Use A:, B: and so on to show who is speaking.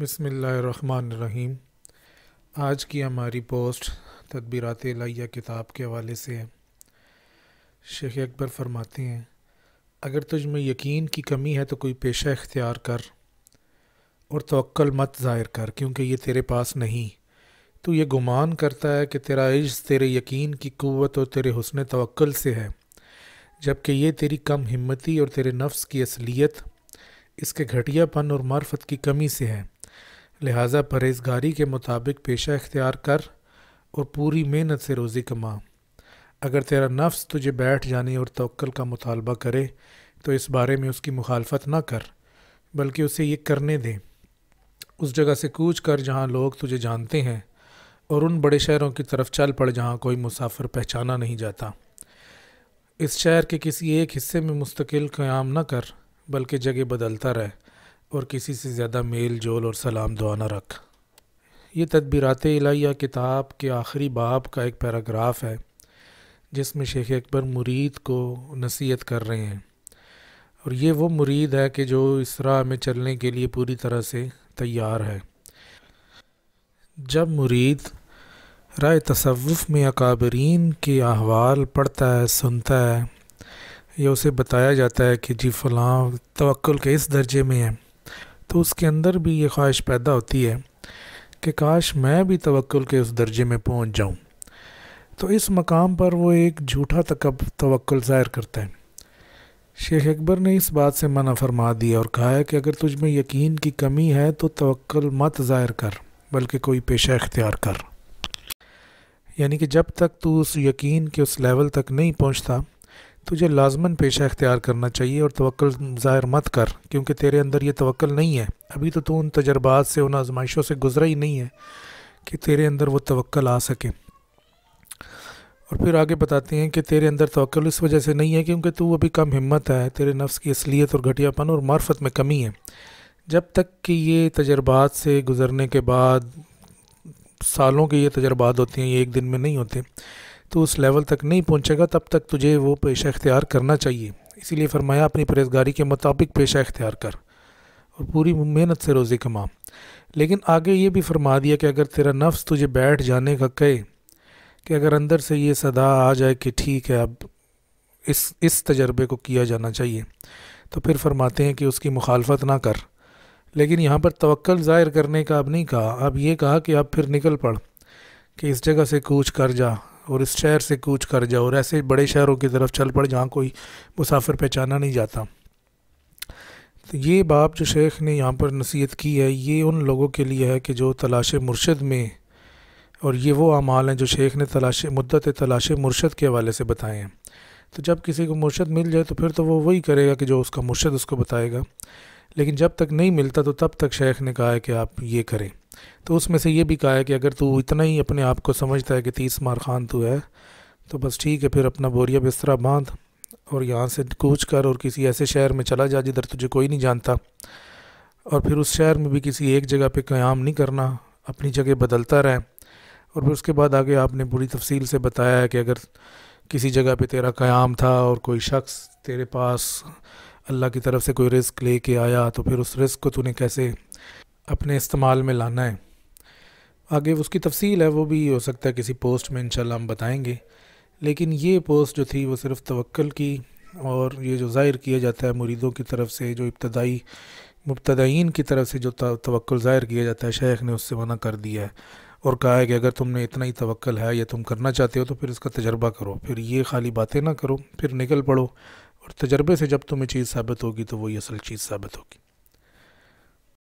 A: बसमीम आज की हमारी पोस्ट तदबीरत लिया किताब के हवाले से है शेख अकबर फरमाते हैं अगर तुझ में यकीन की कमी है तो कोई पेशा इख्तियार कर और तोल मत ज़ाहिर कर क्योंकि ये तेरे पास नहीं तो ये गुमान करता है कि तेरा इज्ज तेरे यकीन की क़वत और तेरे हसन तोल से है जबकि ये तेरी कम हिम्मती और तेरे नफ्स की असलियत इसके घटियापन और मार्फत की कमी से है लिहाजा परहेजगारी के मुताबिक पेशा इख्तियार कर और पूरी मेहनत से रोज़ी कमा अगर तेरा नफ्स तुझे बैठ जाने और तोक्ल का मुतालबा करे तो इस बारे में उसकी मुखालफत ना कर बल्कि उसे ये करने दे उस जगह से कूच कर जहाँ लोग तुझे जानते हैं और उन बड़े शहरों की तरफ चल पड़ जहाँ कोई मुसाफिर पहचाना नहीं जाता इस शहर के किसी एक हिस्से में मुस्तकिल क़्याम न कर बल्कि जगह बदलता रहे और किसी से ज़्यादा मेल जोल और सलाम दुआ न रख ये तदबीरत इलाहिया किताब के आखिरी बाब का एक पैराग्राफ है जिसमें शेख अकबर मुरीद को नसीहत कर रहे हैं और ये वो मुरीद है कि जो इस राह में चलने के लिए पूरी तरह से तैयार है जब मुरीद राय तसवुफ़ में अकाबरीन के अहवाल पढ़ता है सुनता है या उसे बताया जाता है कि जी फ़लाँ तवक्ल के इस दर्जे में है तो उसके अंदर भी ये ख्वाहिश पैदा होती है कि काश मैं भी तवक्ल के उस दर्जे में पहुंच जाऊं तो इस मकाम पर वो एक झूठा तकब तवक्ल ज़ाहिर करता है शेख अकबर ने इस बात से मना फरमा दिया और कहा है कि अगर तुझ में यकीन की कमी है तो तवक्ल मत ज़ाहिर कर बल्कि कोई पेशा इख्तियार कर यानी कि जब तक तू उस यकीन के उस लेवल तक नहीं पहुंचता तुझे लाजमन पेशा इख्तियार करना चाहिए और तवक्ल ज़ाहिर मत कर क्योंकि तेरे अंदर ये तवक्ल नहीं है अभी तो तू उन तजर्बात से उन आजमाइशों से गुजरा ही नहीं है कि तेरे अंदर वो तवक्ल आ सके और फिर आगे बताते हैं कि तेरे अंदर तवक्ल इस वजह से नहीं है क्योंकि तू अभी कम हिम्मत है तेरे नफ्स की असलियत और घटियापन और मार्फत में कमी है जब तक कि ये तजर्बात से गुज़रने के बाद सालों के ये तजर्बात होते हैं ये एक दिन में नहीं होते तो उस लेवल तक नहीं पहुँचेगा तब तक तुझे वो पेशा इख्तियार करना चाहिए इसीलिए फरमाया अपनी परहेजगारी के मुताबिक पेशा इख्तियार कर और पूरी मेहनत से रोज़ी कमा लेकिन आगे ये भी फरमा दिया कि अगर तेरा नफ्स तुझे बैठ जाने का कहे कि अगर अंदर से ये सदा आ जाए कि ठीक है अब इस इस तजर्बे को किया जाना चाहिए तो फिर फरमाते हैं कि उसकी मुखालफत ना कर लेकिन यहाँ पर तवक्ल ज़ाहिर करने का अब नहीं कहा अब ये कहा कि अब फिर निकल पड़ कि इस जगह से कूच कर जा और इस शहर से कूच कर जाओ और ऐसे बड़े शहरों की तरफ चल पड़ जहाँ कोई मुसाफिर पहचाना नहीं जाता तो ये बाप जो शेख ने यहाँ पर नसीहत की है ये उन लोगों के लिए है कि जो तलाश मुर्शद में और ये वो अमाल हैं जो शेख ने तलाश मुद्दत तलाश मुर्शद के हवाले से बताए हैं तो जब किसी को मुर्शद मिल जाए तो फिर तो वो वही करेगा कि जो उसका मुर्शद उसको बताएगा लेकिन जब तक नहीं मिलता तो तब तक शेख ने कहा है कि आप ये करें तो उसमें से ये भी कहा है कि अगर तू इतना ही अपने आप को समझता है कि तीस मार खान तू है तो बस ठीक है फिर अपना बोरिया बिस्तरा बांध और यहाँ से कूच कर और किसी ऐसे शहर में चला जा जिधर तुझे कोई नहीं जानता और फिर उस शहर में भी किसी एक जगह पे क़्याम नहीं करना अपनी जगह बदलता रहें और फिर उसके बाद आगे आपने पूरी तफसील से बताया है कि अगर किसी जगह पे तेरा क़्याम था और कोई शख्स तेरे पास अल्लाह की तरफ से कोई रिस्क ले के आया तो फिर उस रिस्क को तूने कैसे अपने इस्तेमाल में लाना है आगे उसकी तफसील है वो भी हो सकता है किसी पोस्ट में इंशाल्लाह हम बताएंगे लेकिन ये पोस्ट जो थी वो सिर्फ तवक्ल की और ये जो ज़ाहिर किया जाता है मुरीदों की तरफ से जो इब्तदाई मुबतदीन की तरफ से जो तवक्ल ज़ाहिर किया जाता है शेख ने उससे मना कर दिया है और कहा है कि अगर तुमने इतना ही तवक्ल है या तुम करना चाहते हो तो फिर इसका तजर्बा करो फिर ये खाली बातें ना करो फिर निकल पड़ो और तजर्बे से जब तुम्हें चीज़ साबित होगी तो वही असल चीज़ साबित होगी